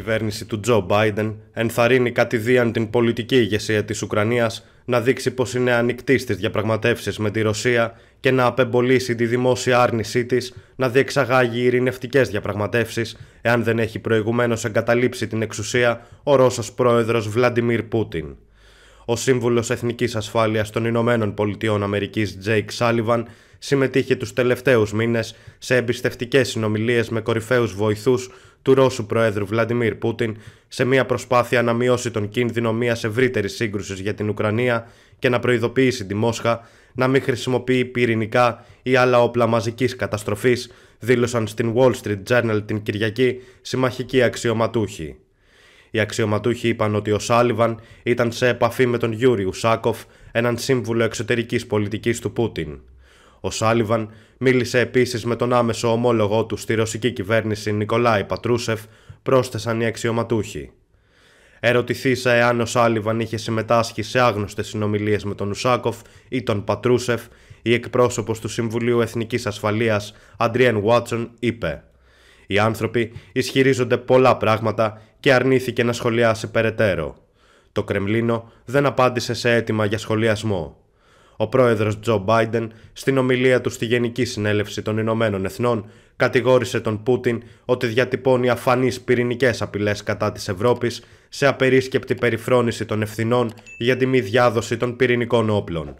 κυβέρνηση του Τζο Μπάιντεν ενθαρρύνει κατηδίαν την πολιτική ηγεσία της Ουκρανίας να δείξει πως είναι ανοιχτή στις διαπραγματεύσεις με τη Ρωσία και να απεμπολίσει τη δημόσια άρνησή της να διεξαγάγει ειρηνευτικές διαπραγματεύσεις εάν δεν έχει προηγουμένως εγκαταλείψει την εξουσία ο Ρώσος πρόεδρος Βλαντιμίρ Πούτιν. Ο σύμβουλος Εθνικής Ασφάλειας των Ηνωμένων Πολιτειών Αμερικής, Τζέικ Σάλιβαν, συμμετείχε τους τελευταίους μήνες σε εμπιστευτικές συνομιλίες με κορυφαίους βοηθούς του Ρώσου Προέδρου Βλαντιμίρ Πούτιν σε μια προσπάθεια να μειώσει τον κίνδυνο μιας ευρύτερης σύγκρουσης για την Ουκρανία και να προειδοποιήσει τη Μόσχα να μην χρησιμοποιεί πυρηνικά ή άλλα όπλα μαζικής καταστροφής, δήλωσαν στην Wall Street Journal την Κυριακή συμμαχικοί αξιωματούχοι. Οι αξιωματούχοι είπαν ότι ο Σάλιβαν ήταν σε επαφή με τον Γιούρι Ουσάκοφ, έναν σύμβουλο εξωτερικής πολιτικής του Πούτιν. Ο Σάλιβαν μίλησε επίσης με τον άμεσο ομόλογό του στη ρωσική κυβέρνηση Νικολάη Πατρούσεφ, πρόσθεσαν οι αξιωματούχοι. Ερωτηθήσα εάν ο Σάλιβαν είχε συμμετάσχει σε άγνωστες συνομιλίες με τον Ουσάκοφ ή τον Πατρούσεφ, η εκπρόσωπος του Συμβουλίου Εθνικής Ασφαλείας, Αντριέν Βάτσον, είπε: οι άνθρωποι ισχυρίζονται πολλά πράγματα και αρνήθηκε να σχολιάσει περαιτέρω. Το Κρεμλίνο δεν απάντησε σε αίτημα για σχολιασμό. Ο πρόεδρος Τζο Μπάιντεν στην ομιλία του στη Γενική Συνέλευση των Ηνωμένων Εθνών κατηγόρησε τον Πούτιν ότι διατυπώνει αφανείς πυρηνικές απειλές κατά της Ευρώπης σε απερίσκεπτη περιφρόνηση των ευθυνών για τη μη διάδοση των πυρηνικών όπλων.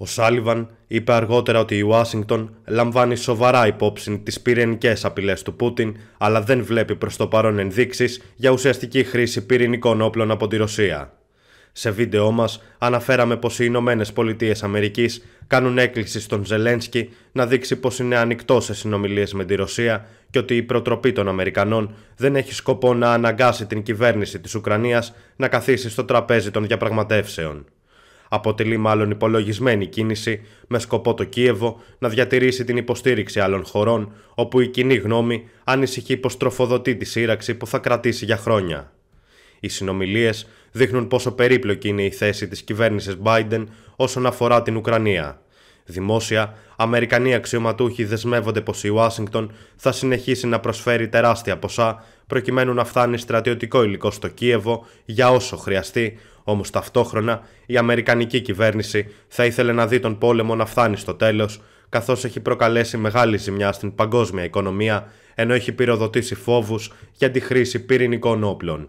Ο Σάλιβαν είπε αργότερα ότι η Ουάσιγκτον λαμβάνει σοβαρά υπόψη τις πυρηνικές απειλές του Πούτιν, αλλά δεν βλέπει προς το παρόν ενδείξεις για ουσιαστική χρήση πυρηνικών όπλων από τη Ρωσία. Σε βίντεό μας, αναφέραμε πως οι Ηνωμένε Πολιτείες Αμερικής κάνουν έκκληση στον Ζελένσκι να δείξει πως είναι ανοιχτό σε συνομιλίες με τη Ρωσία και ότι η προτροπή των Αμερικανών δεν έχει σκοπό να αναγκάσει την κυβέρνηση της Ουκρανίας να καθίσει στο τραπέζι των διαπραγματεύσεων αποτελεί μάλλον υπολογισμένη κίνηση με σκοπό το Κίεβο να διατηρήσει την υποστήριξη άλλων χωρών, όπου η κοινή γνώμη ανησυχεί πως τροφοδοτεί τη σύραξη που θα κρατήσει για χρόνια. Οι συνομιλίες δείχνουν πόσο περίπλοκη είναι η θέση της κυβέρνησης Biden όσον αφορά την Ουκρανία. Δημόσια, Αμερικανοί αξιωματούχοι δεσμεύονται πως η Ουάσιγκτον θα συνεχίσει να προσφέρει τεράστια ποσά προκειμένου να φτάνει στρατιωτικό υλικό στο Κίεβο για όσο χρειαστεί, όμως ταυτόχρονα η Αμερικανική κυβέρνηση θα ήθελε να δει τον πόλεμο να φτάνει στο τέλος, καθώς έχει προκαλέσει μεγάλη ζημιά στην παγκόσμια οικονομία ενώ έχει πυροδοτήσει φόβους για τη χρήση πυρηνικών όπλων.